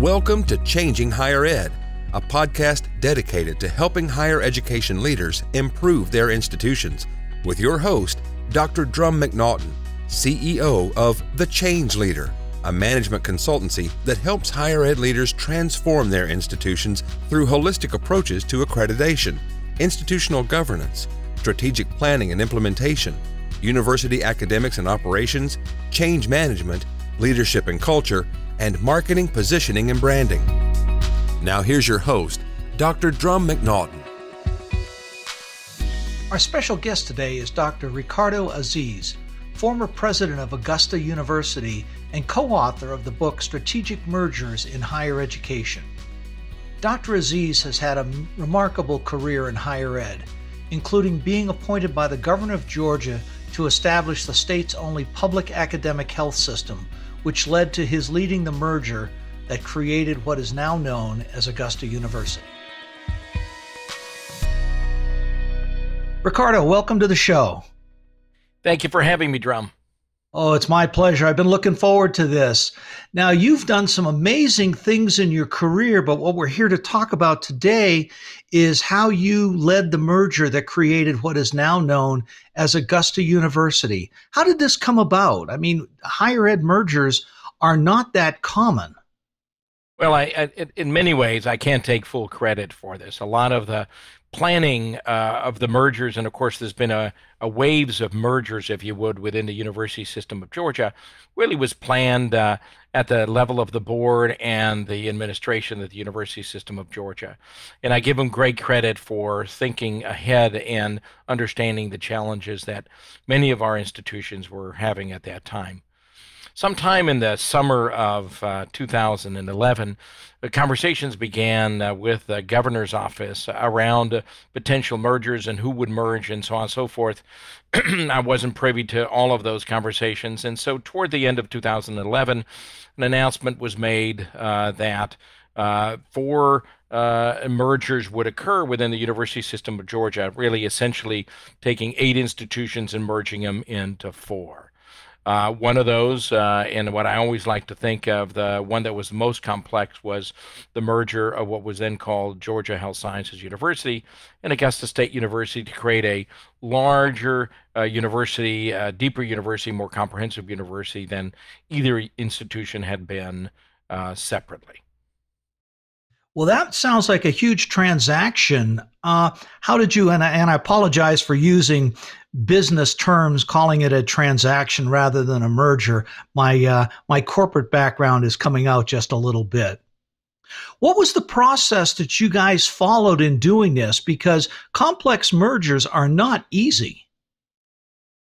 Welcome to Changing Higher Ed, a podcast dedicated to helping higher education leaders improve their institutions, with your host, Dr. Drum McNaughton, CEO of The Change Leader, a management consultancy that helps higher ed leaders transform their institutions through holistic approaches to accreditation, institutional governance, strategic planning and implementation, university academics and operations, change management, leadership and culture, and marketing, positioning, and branding. Now, here's your host, Dr. Drum McNaughton. Our special guest today is Dr. Ricardo Aziz, former president of Augusta University and co author of the book Strategic Mergers in Higher Education. Dr. Aziz has had a remarkable career in higher ed, including being appointed by the governor of Georgia to establish the state's only public academic health system which led to his leading the merger that created what is now known as Augusta University. Ricardo, welcome to the show. Thank you for having me, Drum. Oh, it's my pleasure. I've been looking forward to this. Now, you've done some amazing things in your career, but what we're here to talk about today is how you led the merger that created what is now known as Augusta University. How did this come about? I mean, higher ed mergers are not that common. Well, I, I, in many ways, I can't take full credit for this. A lot of the planning uh, of the mergers, and of course, there's been a, a, waves of mergers, if you would, within the university system of Georgia, really was planned uh, at the level of the board and the administration of the university system of Georgia. And I give them great credit for thinking ahead and understanding the challenges that many of our institutions were having at that time sometime in the summer of uh, 2011, the uh, conversations began uh, with the governor's office around potential mergers and who would merge and so on and so forth. I wasn't privy to all of those conversations. And so, toward the end of 2011, an announcement was made that four uh, mergers would occur within the university system of Georgia, really essentially taking eight institutions and merging them into four. Uh, one of those, uh, and what I always like to think of, the one that was most complex was the merger of what was then called Georgia Health Sciences University and Augusta State University to create a larger uh, university, uh, deeper university, more comprehensive university than either institution had been uh, separately. Well, that sounds like a huge transaction. Uh, how did you, and I, and I apologize for using business terms, calling it a transaction rather than a merger, my uh, my corporate background is coming out just a little bit. What was the process that you guys followed in doing this? Because complex mergers are not easy.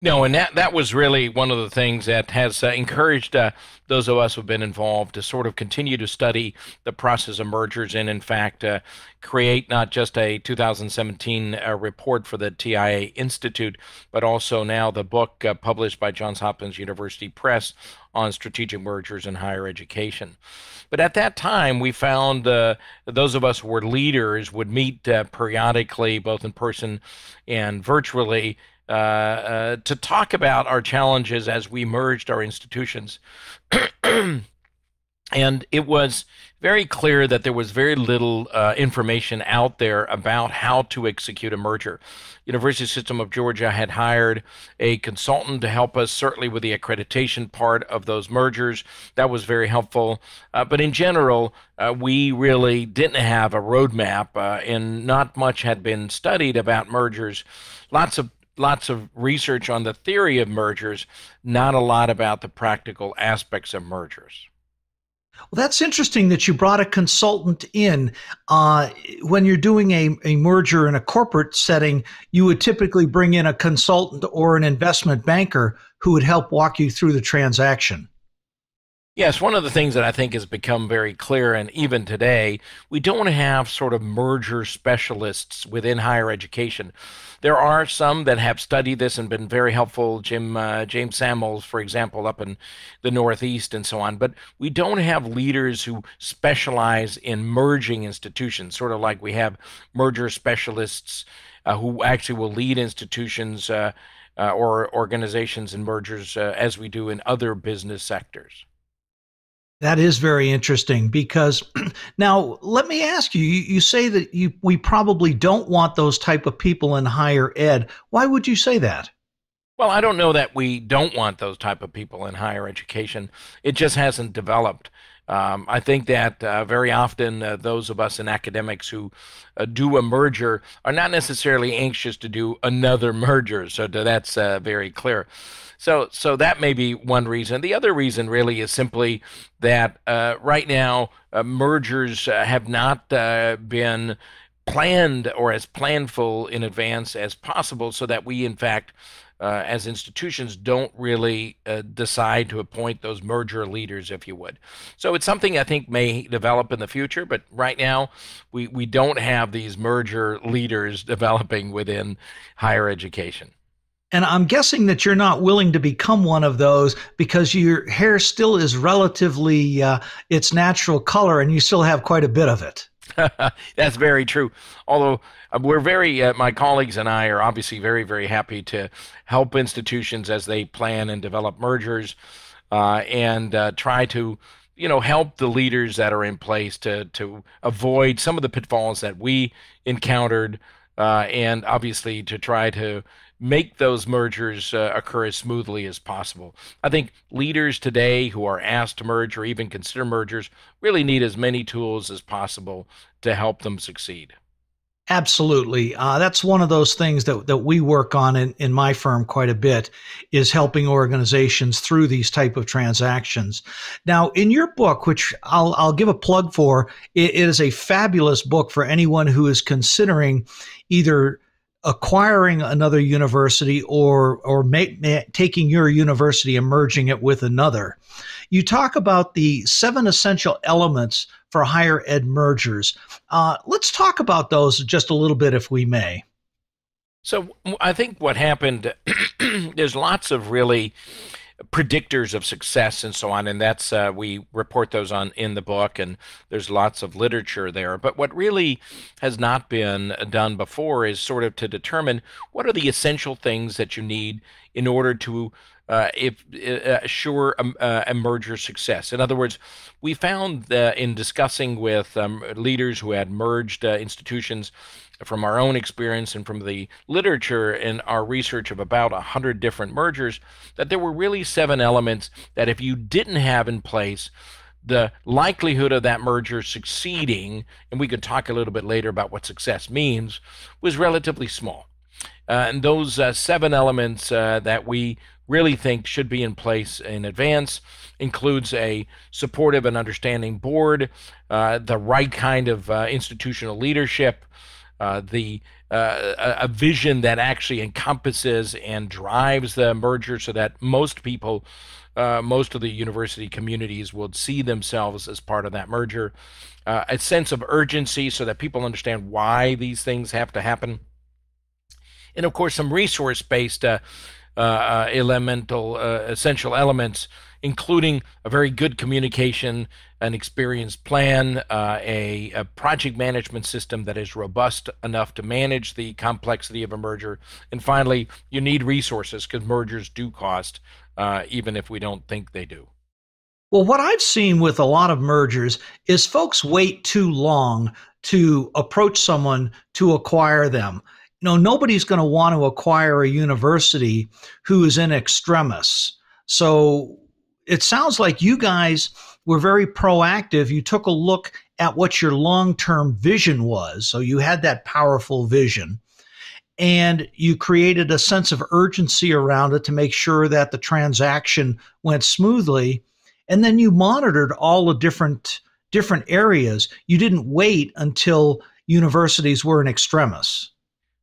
No, and that, that was really one of the things that has uh, encouraged uh, those of us who've been involved to sort of continue to study the process of mergers and, in fact, uh, create not just a 2017 uh, report for the TIA Institute, but also now the book uh, published by Johns Hopkins University Press on strategic mergers in higher education. But at that time, we found uh, those of us who were leaders would meet uh, periodically, both in person and virtually, uh, uh, to talk about our challenges as we merged our institutions. and it was very clear that there was very little uh, information out there about how to execute a merger. University System of Georgia had hired a consultant to help us, certainly with the accreditation part of those mergers. That was very helpful. Uh, but in general, uh, we really didn't have a roadmap, uh, and not much had been studied about mergers. Lots of lots of research on the theory of mergers, not a lot about the practical aspects of mergers. Well, that's interesting that you brought a consultant in. Uh, when you're doing a, a merger in a corporate setting, you would typically bring in a consultant or an investment banker who would help walk you through the transaction. Yes, one of the things that I think has become very clear, and even today, we don't have sort of merger specialists within higher education. There are some that have studied this and been very helpful. Jim uh, James Samuels, for example, up in the Northeast and so on. But we don't have leaders who specialize in merging institutions, sort of like we have merger specialists uh, who actually will lead institutions uh, uh or organizations and mergers uh, as we do in other business sectors. That is very interesting because now let me ask you, you, say that you, we probably don't want those type of people in higher ed. Why would you say that? Well, I don't know that we don't want those type of people in higher education. It just hasn't developed. Um, I think that uh, very often uh, those of us in academics who uh, do a merger are not necessarily anxious to do another merger. So that's uh, very clear. So, so that may be one reason. The other reason really is simply that uh, right now uh, mergers uh, have not uh, been planned or as planful in advance as possible, so that we, in fact, uh, as institutions, don't really uh, decide to appoint those merger leaders, if you would. So it's something I think may develop in the future, but right now we, we don't have these merger leaders developing within higher education. And I'm guessing that you're not willing to become one of those because your hair still is relatively uh, its natural color and you still have quite a bit of it. That's very true. Although uh, we're very, uh, my colleagues and I are obviously very, very happy to help institutions as they plan and develop mergers uh, and uh, try to you know help the leaders that are in place to to avoid some of the pitfalls that we encountered uh, and obviously to try to make those mergers uh, occur as smoothly as possible. I think leaders today who are asked to merge or even consider mergers really need as many tools as possible to help them succeed. Absolutely. Uh, that's one of those things that, that we work on in, in my firm quite a bit is helping organizations through these type of transactions. Now, in your book, which I'll, I'll give a plug for, it, it is a fabulous book for anyone who is considering either acquiring another university or or make, taking your university and merging it with another. You talk about the seven essential elements for higher ed mergers. Uh, let's talk about those just a little bit, if we may. So I think what happened, there's lots of really predictors of success and so on and that's uh, we report those on in the book and there's lots of literature there but what really has not been done before is sort of to determine what are the essential things that you need in order to uh, if, uh, assure um, uh, a merger success in other words we found in discussing with um, leaders who had merged uh, institutions from our own experience and from the literature and our research of about 100 different mergers that there were really seven elements that if you didn't have in place, the likelihood of that merger succeeding, and we could talk a little bit later about what success means, was relatively small. Uh, and those uh, seven elements uh, that we really think should be in place in advance includes a supportive and understanding board, uh, the right kind of uh, institutional leadership, uh, the uh, a vision that actually encompasses and drives the merger so that most people uh, most of the university communities will see themselves as part of that merger uh, a sense of urgency so that people understand why these things have to happen and of course some resource based uh, uh, uh, elemental uh, essential elements, including a very good communication, an experienced plan, uh, a, a, project management system that is robust enough to manage the complexity of a merger, and finally, you need resources because mergers do cost, even if we don't think they do. Well, what I've seen with a lot of mergers is folks wait too long to approach someone to acquire them you know, nobody's going to want to acquire a university who is in extremis. So it sounds like you guys were very proactive. You took a look at what your long term vision was. So you had that powerful vision and you created a sense of urgency around it to make sure that the transaction went smoothly. And then you monitored all the different different areas. You didn't wait until universities were in extremis.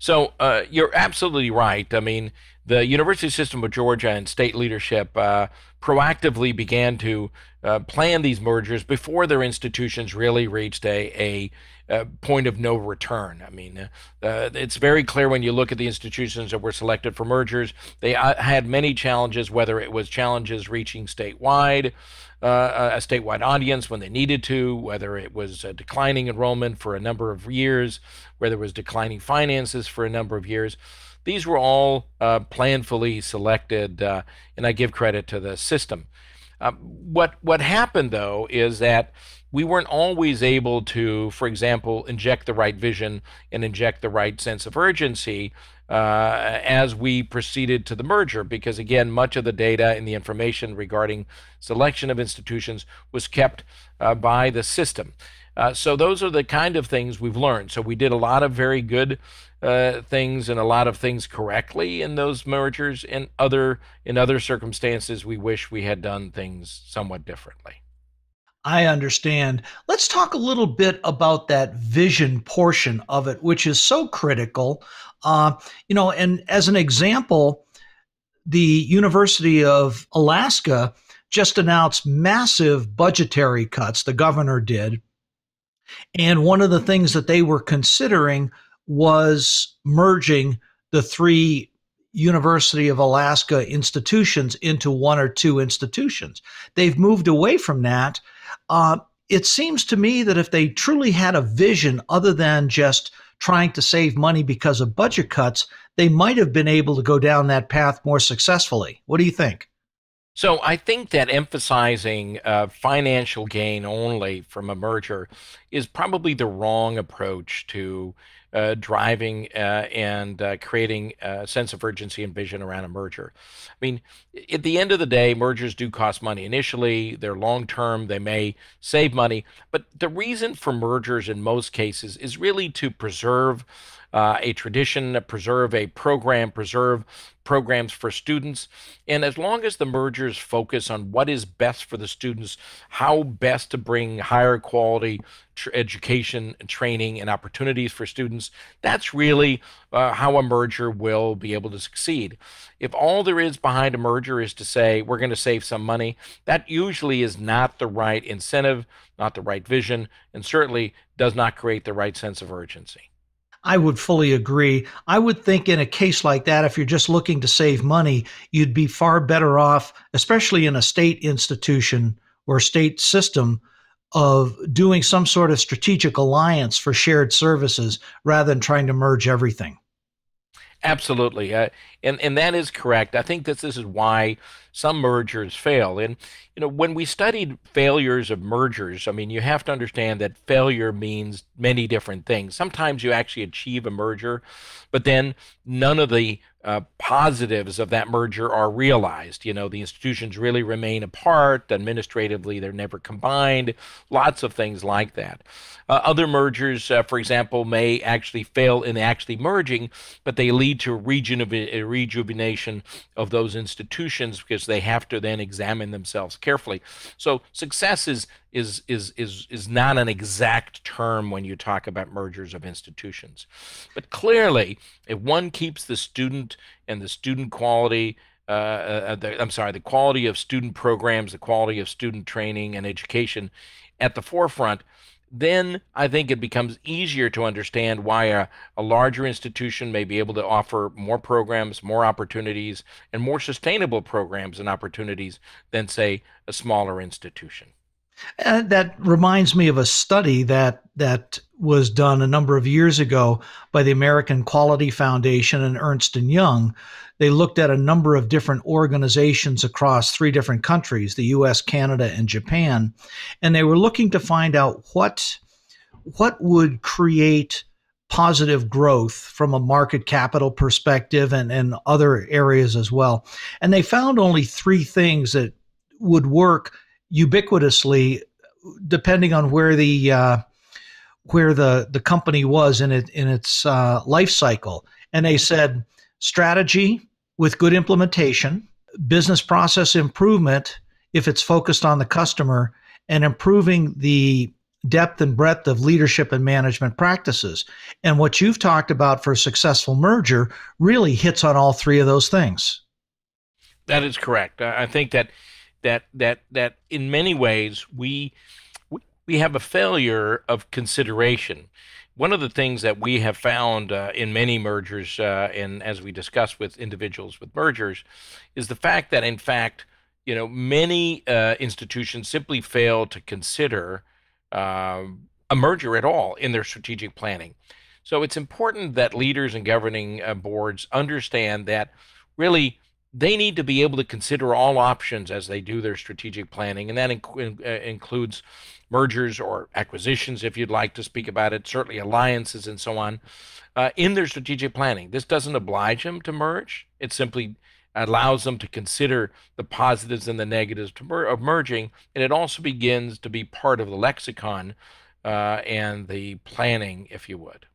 So uh, you're absolutely right. I mean, the University System of Georgia and state leadership uh, proactively began to uh, plan these mergers before their institutions really reached a, a, a point of no return. I mean, uh, it's very clear when you look at the institutions that were selected for mergers, they uh, had many challenges, whether it was challenges reaching statewide uh, a statewide audience when they needed to, whether it was declining enrollment for a number of years, whether it was declining finances for a number of years. These were all uh, planfully selected, uh, and I give credit to the system. Uh, what what happened though is that we weren't always able to, for example, inject the right vision and inject the right sense of urgency uh, as we proceeded to the merger, because again, much of the data and the information regarding selection of institutions was kept uh, by the system. Uh, so those are the kind of things we've learned. So we did a lot of very good uh, things and a lot of things correctly in those mergers. In other in other circumstances, we wish we had done things somewhat differently. I understand. Let's talk a little bit about that vision portion of it, which is so critical. Uh, you know, and as an example, the University of Alaska just announced massive budgetary cuts, the governor did. And one of the things that they were considering was merging the three University of Alaska institutions into one or two institutions. They've moved away from that uh, it seems to me that if they truly had a vision other than just trying to save money because of budget cuts, they might have been able to go down that path more successfully. What do you think? So I think that emphasizing uh, financial gain only from a merger is probably the wrong approach to uh, driving uh, and uh, creating a sense of urgency and vision around a merger. I mean, at the end of the day, mergers do cost money. Initially, they're long term, they may save money, but the reason for mergers in most cases is really to preserve uh, a tradition, a preserve a program, preserve programs for students. And as long as the mergers focus on what is best for the students, how best to bring higher quality tr- education, training, and opportunities for students, that's really uh, how a merger will be able to succeed. If all there is behind a merger is to say, we're going to save some money, that usually is not the right incentive, not the right vision, and certainly does not create the right sense of urgency. I would fully agree. I would think in a case like that, if you're just looking to save money, you'd be far better off, especially in a state institution or state system, of doing some sort of strategic alliance for shared services rather than trying to merge everything. Absolutely, uh, and and that is correct. I think that this is why some mergers fail. And you know, when we studied failures of mergers, I mean, you have to understand that failure means many different things. Sometimes you actually achieve a merger, but then none of the uh, positives of that merger are realized. You know, the institutions really remain apart. Administratively, they're never combined. Lots of things like that. Uh, other mergers, uh, for example, may actually fail in actually merging, but they lead to rejuven- uh, rejuvenation of those institutions because they have to then examine themselves carefully. So success is is is is is not an exact term when you talk about mergers of institutions. But clearly, if one keeps the student and the student quality uh, uh, the, I'm sorry, the quality of student programs, the quality of student training and education at the forefront, then I think it becomes easier to understand why a, a larger institution may be able to offer more programs, more opportunities, and more sustainable programs and opportunities than, say, a smaller institution. Uh, that reminds me of a study that that was done a number of years ago by the American Quality Foundation and Ernst and Young. They looked at a number of different organizations across three different countries, the US, Canada, and Japan, and they were looking to find out what what would create positive growth from a market capital perspective and, and other areas as well. And they found only three things that would work ubiquitously, depending on where the uh, where the the company was in it in its uh, life cycle. And they said strategy with good implementation, business process improvement if it's focused on the customer, and improving the depth and breadth of leadership and management practices. And what you've talked about for a successful merger really hits on all three of those things. That is correct. I think that that that that in many ways we we have a failure of consideration. One of the things that we have found uh, in many mergers, uh, and as we discuss with individuals with mergers, is the fact that in fact, you know, many uh, institutions simply fail to consider um, a merger at all in their strategic planning. So it's important that leaders and governing uh, boards understand that really they need to be able to consider all options as they do their strategic planning, and that inc- uh, includes mergers or acquisitions, if you'd like to speak about it, certainly alliances and so on, uh, in their strategic planning. This doesn't oblige them to merge, it simply allows them to consider the positives and the negatives mer- of merging, and it also begins to be part of the lexicon uh, and the planning, if you would.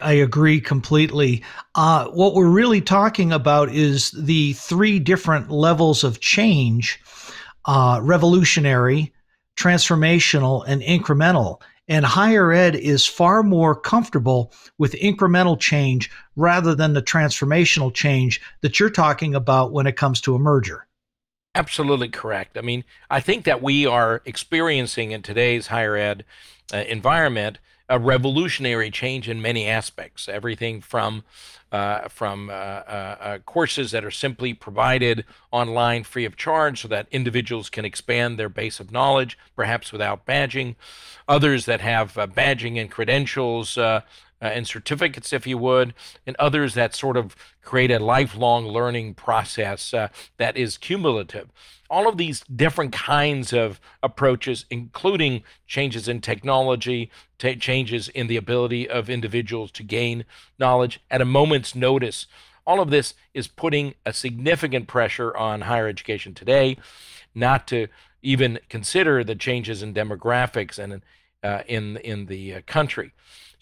I agree completely. Uh, what we're really talking about is the three different levels of change uh, revolutionary, transformational, and incremental. And higher ed is far more comfortable with incremental change rather than the transformational change that you're talking about when it comes to a merger. Absolutely correct. I mean, I think that we are experiencing in today's higher ed uh, environment a revolutionary change in many aspects. Everything from uh, from uh, uh, uh, courses that are simply provided online free of charge, so that individuals can expand their base of knowledge, perhaps without badging. Others that have uh, badging and credentials uh, and certificates, if you would, and others that sort of create a lifelong learning process uh, that is cumulative. All of these different kinds of approaches, including changes in technology, changes in the ability of individuals to gain knowledge at a moment's notice. All of this is putting a significant pressure on higher education today, not to even consider the changes in demographics and uh, in in the uh, country.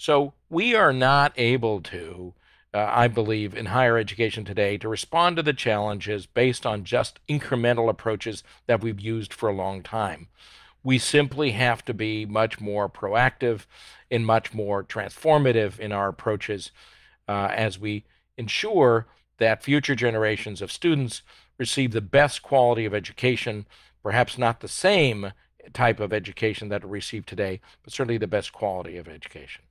So we are not able to, uh, I believe, in higher education today to respond to the challenges based on just incremental approaches that we've used for a long time. We simply have to be much more proactive and much more transformative in our approaches uh, as we ensure that future generations of students receive the best quality of education, perhaps not the same type of education that are received today, but certainly the best quality of education.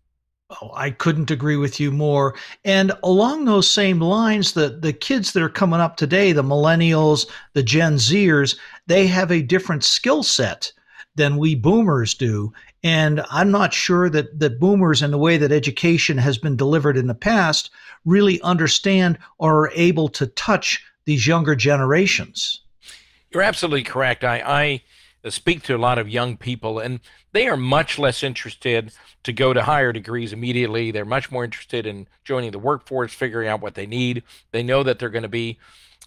Oh, I couldn't agree with you more. And along those same lines, the, the kids that are coming up today, the millennials, the Gen Zers, they have a different skill set than we boomers do. And I'm not sure that that boomers and the way that education has been delivered in the past really understand or are able to touch these younger generations. You're absolutely correct. I, I uh, speak to a lot of young people, and they are much less interested to go to higher degrees immediately. They're much more interested in joining the workforce, figuring out what they need. They know that they're going to be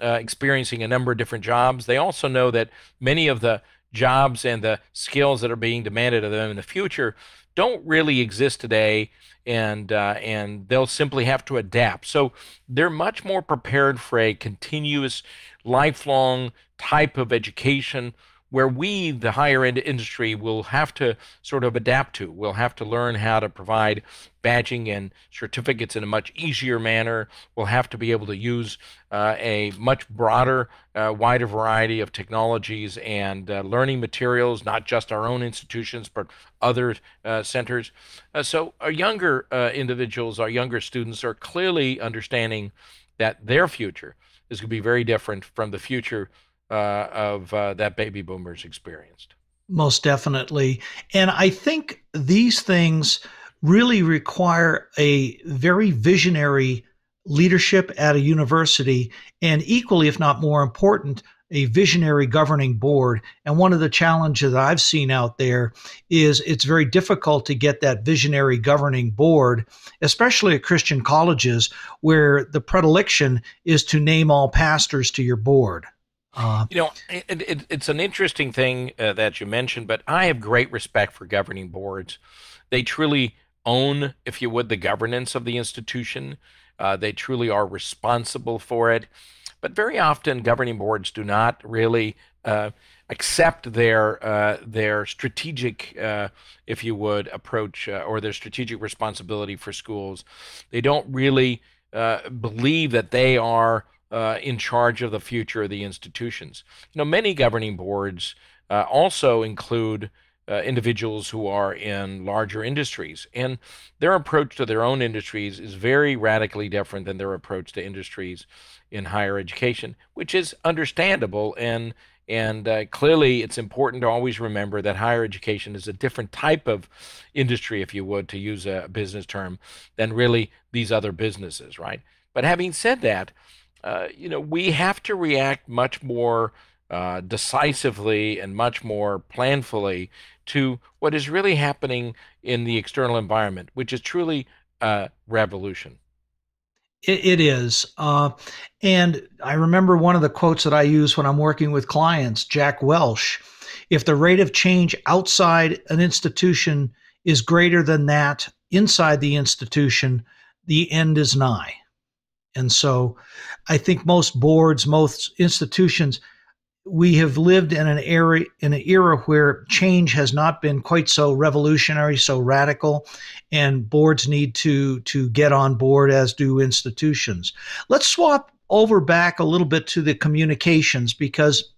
uh, experiencing a number of different jobs. They also know that many of the jobs and the skills that are being demanded of them in the future don't really exist today, and uh, and they'll simply have to adapt. So they're much more prepared for a continuous, lifelong type of education where we, the higher end industry, will have to sort of adapt to. We'll have to learn how to provide badging and certificates in a much easier manner. We'll have to be able to use uh, a much broader, uh, wider variety of technologies and uh, learning materials, not just our own institutions, but other uh, centers. Uh, so, our younger uh, individuals, our younger students are clearly understanding that their future is going to be very different from the future uh, of uh, that baby boomers experienced. Most definitely. And I think these things really require a very visionary leadership at a university, and equally, if not more important, a visionary governing board. And one of the challenges that I've seen out there is it's very difficult to get that visionary governing board, especially at Christian colleges, where the predilection is to name all pastors to your board. Uh, you know, it, it, it's an interesting thing uh, that you mentioned, but I have great respect for governing boards. They truly own, if you would, the governance of the institution. Uh, they truly are responsible for it. But very often, governing boards do not really uh, accept their uh, their strategic, uh, if you would, approach or their strategic responsibility for schools. They don't really believe that they are uh, in charge of the future of the institutions. You know, many governing boards uh, also include uh, individuals who are in larger industries, and their approach to their own industries is very radically different than their approach to industries in higher education, which is understandable and and uh, clearly, it's important to always remember that higher education is a different type of industry, if you would, to use a business term, than really these other businesses, right? But having said that, uh, you know, we have to react much more uh, decisively and much more planfully to what is really happening in the external environment, which is truly a revolution. it, it is. Uh, and I remember one of the quotes that I use when I'm working with clients, Jack Welsh. If the rate of change outside an institution is greater than that inside the institution, the end is nigh. And so I think most boards, most institutions, we have lived in an era in an era where change has not been quite so revolutionary, so radical, and boards need to to get on board as do institutions. Let's swap over back a little bit to the communications because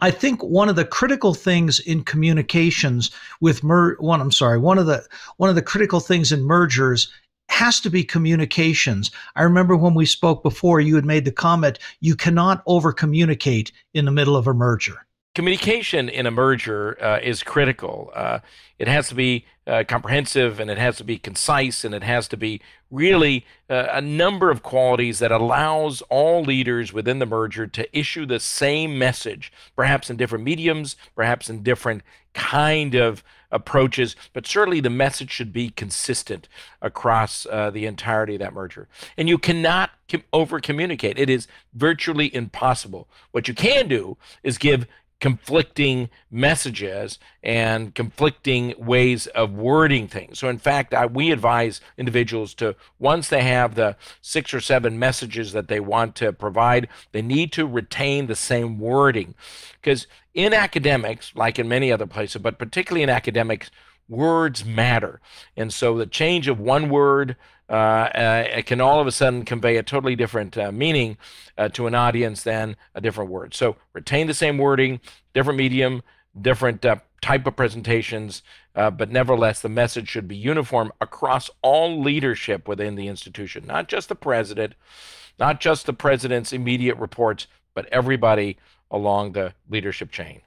I think one of the critical things in communications with mer one I'm sorry one of the one of the critical things in mergers has to be communications. I remember when we spoke before, you had made the comment you cannot over communicate in the middle of a merger communication in a merger uh, is critical. Uh, it has to be uh, comprehensive and it has to be concise and it has to be really uh, a number of qualities that allows all leaders within the merger to issue the same message, perhaps in different mediums, perhaps in different kind of approaches, but certainly the message should be consistent across uh, the entirety of that merger. And you cannot com- over communicate. It is virtually impossible. What you can do is give conflicting messages and conflicting ways of wording things. So, in fact, I, we advise individuals to, once they have the six or seven messages that they want to provide, they need to retain the same wording. Because in academics, like in many other places, but particularly in academics, words matter. And so the change of one word uh, uh, can all of a sudden convey a totally different uh, meaning uh, to an audience than a different word. So retain the same wording, different medium, different uh, type of presentations, uh, but nevertheless, the message should be uniform across all leadership within the institution, not just the president, not just the president's immediate reports, but everybody along the leadership chain.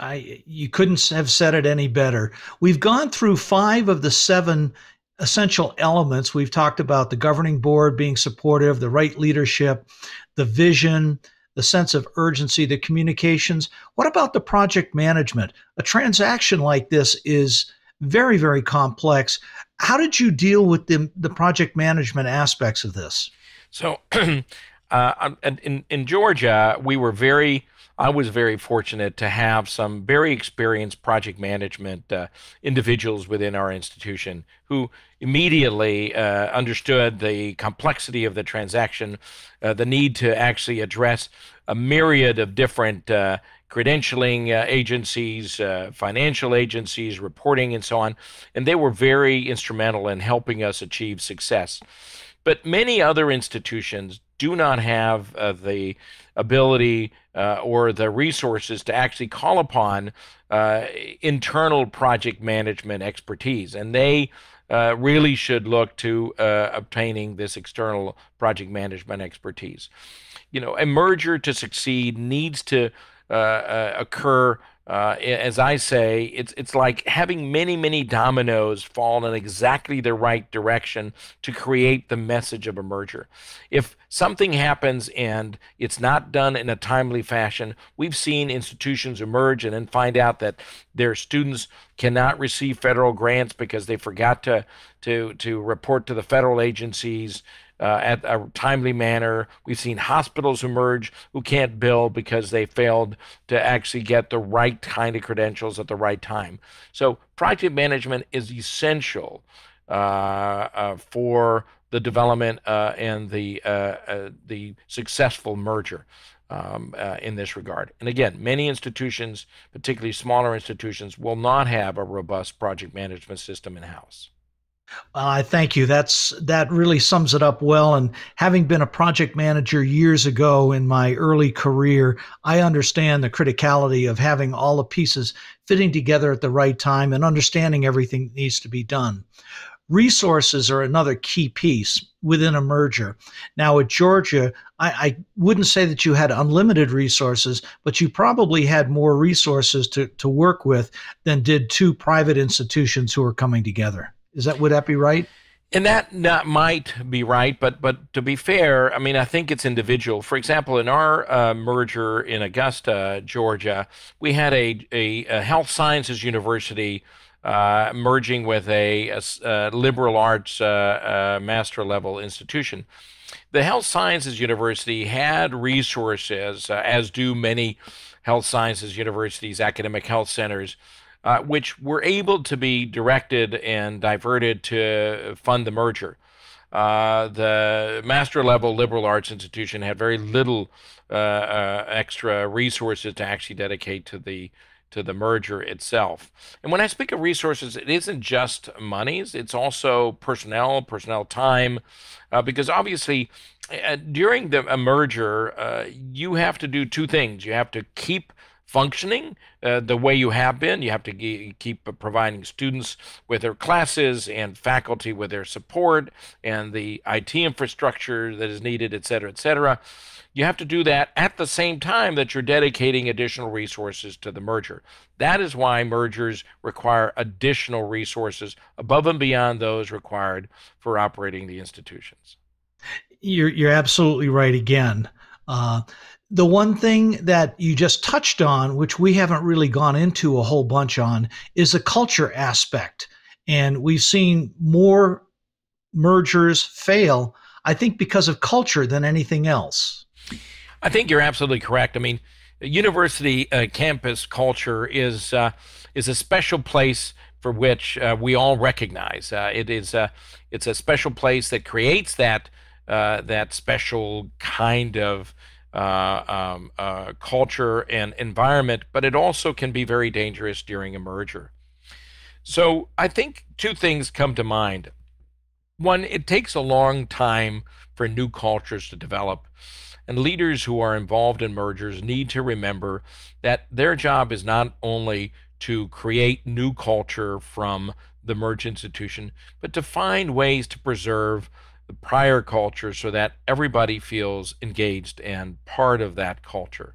I you couldn't have said it any better. We've gone through five of the seven essential elements. We've talked about the governing board being supportive, the right leadership, the vision, the sense of urgency, the communications. What about the project management? A transaction like this is very, very complex. How did you deal with the, the project management aspects of this? So, uh, in, in Georgia, we were very I was very fortunate to have some very experienced project management uh, individuals within our institution who immediately uh, understood the complexity of the transaction, uh, the need to actually address a myriad of different uh, credentialing uh, agencies, uh, financial agencies, reporting, and so on. And they were very instrumental in helping us achieve success. But many other institutions do not have uh, the ability uh, or the resources to actually call upon uh, internal project management expertise. And they uh, really should look to uh, obtaining this external project management expertise. You know, a merger to succeed needs to uh, occur uh, as I say, it's it's like having many many dominoes fall in exactly the right direction to create the message of a merger. If something happens and it's not done in a timely fashion, we've seen institutions emerge and then find out that their students cannot receive federal grants because they forgot to to to report to the federal agencies uh, at a timely manner. We've seen hospitals emerge who can't bill because they failed to actually get the right kind of credentials at the right time. So project management is essential uh, uh for the development uh, and the uh, the successful merger. Um, uh, in this regard. And again, many institutions, particularly smaller institutions, will not have a robust project management system in house. I thank you. That's that really sums it up well. And having been a project manager years ago in my early career, I understand the criticality of having all the pieces fitting together at the right time and understanding everything that needs to be done. Resources are another key piece within a merger. Now, at Georgia, I, I wouldn't say that you had unlimited resources, but you probably had more resources to, to work with than did two private institutions who are coming together. Is that would that be right? And that not, might be right, but but to be fair, I mean, I think it's individual. For example, in our uh, merger in Augusta, Georgia, we had a, a, a health sciences university uh, merging with a, a, a uh, liberal arts uh, uh, master level institution. The health sciences university had resources, uh, as do many health sciences universities, academic health centers uh, which were able to be directed and diverted to fund the merger. Uh, the master level liberal arts institution had very little uh, uh, extra resources to actually dedicate to the to the merger itself. And when I speak of resources, it isn't just monies, it's also personnel, personnel time, uh, because obviously uh, during the, a merger, uh, you have to do two things. You have to keep functioning uh, the way you have been. You have to g- keep providing students with their classes and faculty with their support and the IT infrastructure that is needed, et cetera, et cetera. You have to do that at the same time that you're dedicating additional resources to the merger. That is why mergers require additional resources above and beyond those required for operating the institutions. You're, you're absolutely right again. Uh, the one thing that you just touched on, which we haven't really gone into a whole bunch on, is the culture aspect. And we've seen more mergers fail, I think, because of culture than anything else. I think you're absolutely correct. I mean, university uh, campus culture is uh, is a special place for which uh, we all recognize. Uh, it is a uh, it's a special place that creates that uh, that special kind of uh, um, uh, culture and environment, but it also can be very dangerous during a merger. So I think two things come to mind. One, it takes a long time for new cultures to develop. And leaders who are involved in mergers need to remember that their job is not only to create new culture from the merged institution, but to find ways to preserve the prior culture so that everybody feels engaged and part of that culture.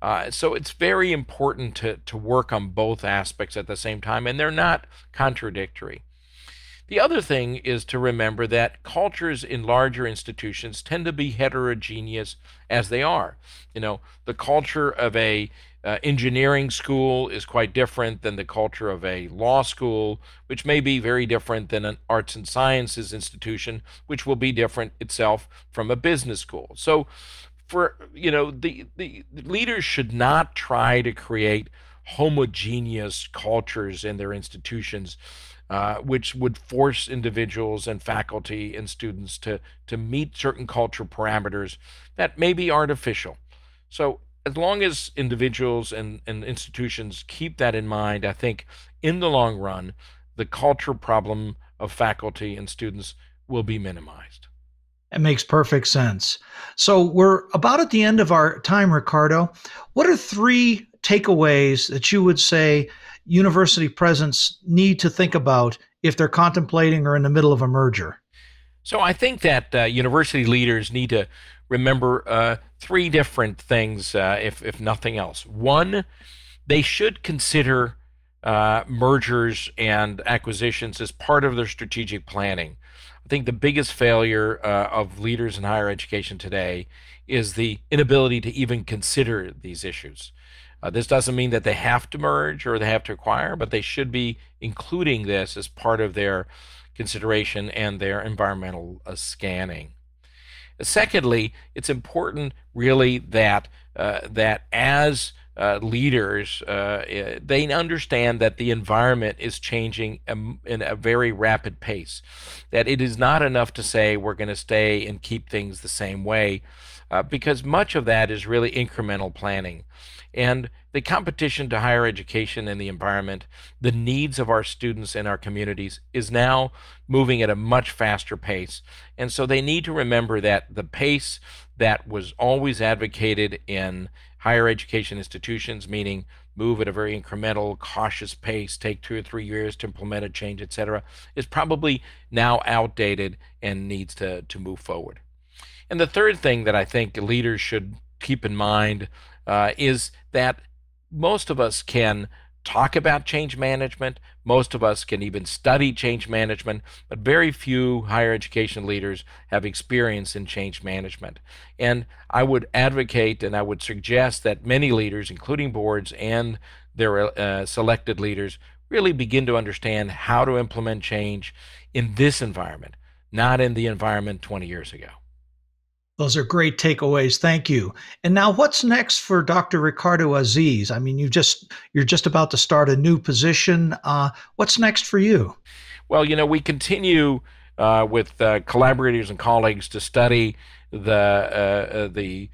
Uh, so it's very important to, to work on both aspects at the same time, and they're not contradictory. The other thing is to remember that cultures in larger institutions tend to be heterogeneous as they are. You know, the culture of a uh, engineering school is quite different than the culture of a law school, which may be very different than an arts and sciences institution, which will be different itself from a business school. So, for you know, the the leaders should not try to create homogeneous cultures in their institutions. Uh, which would force individuals and faculty and students to, to meet certain cultural parameters that may be artificial. So as long as individuals and, and institutions keep that in mind, I think in the long run, the culture problem of faculty and students will be minimized. It makes perfect sense. So we're about at the end of our time, Ricardo. What are three takeaways that you would say university presidents need to think about if they're contemplating or in the middle of a merger? So I think that uh, university leaders need to remember uh, three different things, uh, if, if nothing else. One, they should consider uh, mergers and acquisitions as part of their strategic planning. I think the biggest failure uh, of leaders in higher education today is the inability to even consider these issues. Uh, this doesn't mean that they have to merge or they have to acquire, but they should be including this as part of their consideration and their environmental uh, scanning. Secondly, it's important really that uh, that as uh, leaders uh, eh, they understand that the environment is changing in a very rapid pace that it is not enough to say we're going to stay and keep things the same way uh, because much of that is really incremental planning. And the competition to higher education and the environment, the needs of our students and our communities is now moving at a much faster pace. And so they need to remember that the pace that was always advocated in higher education institutions, meaning move at a very incremental, cautious pace, take two or three years to implement a change, et cetera, is probably now outdated and needs to, to move forward. And the third thing that I think leaders should keep in mind uh, is that most of us can talk about change management. Most of us can even study change management, but very few higher education leaders have experience in change management. And I would advocate and I would suggest that many leaders, including boards and their uh, selected leaders, really begin to understand how to implement change in this environment, not in the environment 20 years ago. Those are great takeaways. Thank you. And now what's next for Dr. Ricardo Aziz? I mean, you just you're just about to start a new position. Uh, what's next for you? Well, you know, we continue uh, with uh, collaborators and colleagues to study the uh, uh, the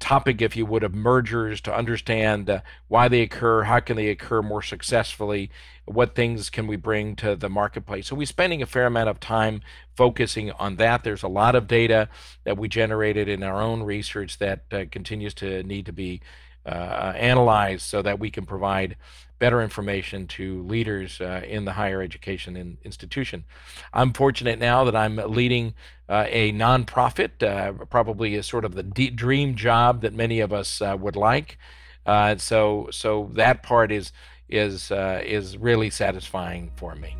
topic, if you would, of mergers to understand uh, why they occur, how can they occur more successfully, what things can we bring to the marketplace. So we're spending a fair amount of time focusing on that. There's a lot of data that we generated in our own research that uh, continues to need to be uh, analyzed so that we can provide better information to leaders uh, in the higher education in institution. I'm fortunate now that I'm leading uh, a nonprofit, uh, probably a sort of the dream job that many of us uh, would like. Uh, so, so that part is is uh, is really satisfying for me.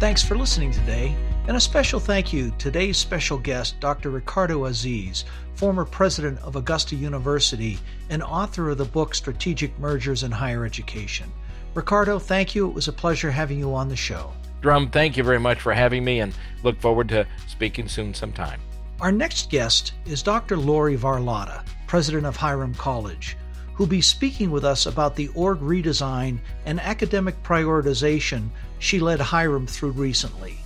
Thanks for listening today. And a special thank you today's special guest, Dr. Ricardo Aziz, former president of Augusta University and author of the book Strategic Mergers in Higher Education. Ricardo, thank you. It was a pleasure having you on the show. Drum, thank you very much for having me and look forward to speaking soon sometime. Our next guest is Dr. Lori Varlotta, president of Hiram College, who'll be speaking with us about the org redesign and academic prioritization she led Hiram through recently.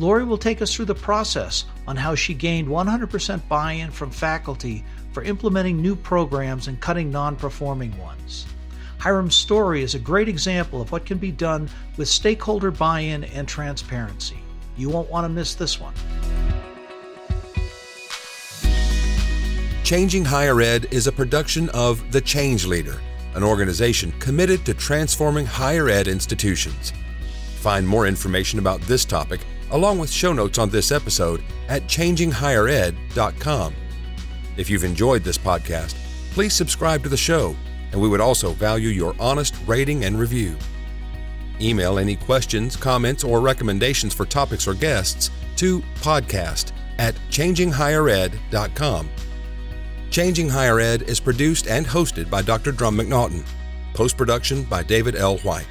Lori will take us through the process on how she gained 100% buy in from faculty for implementing new programs and cutting non performing ones. Hiram's story is a great example of what can be done with stakeholder buy in and transparency. You won't want to miss this one. Changing Higher Ed is a production of The Change Leader, an organization committed to transforming higher ed institutions. Find more information about this topic along with show notes on this episode at changinghighered.com. If you've enjoyed this podcast, please subscribe to the show, and we would also value your honest rating and review. Email any questions, comments, or recommendations for topics or guests to podcast at changinghighered.com. Changing Higher Ed is produced and hosted by Dr. Drum McNaughton, post production by David L. White.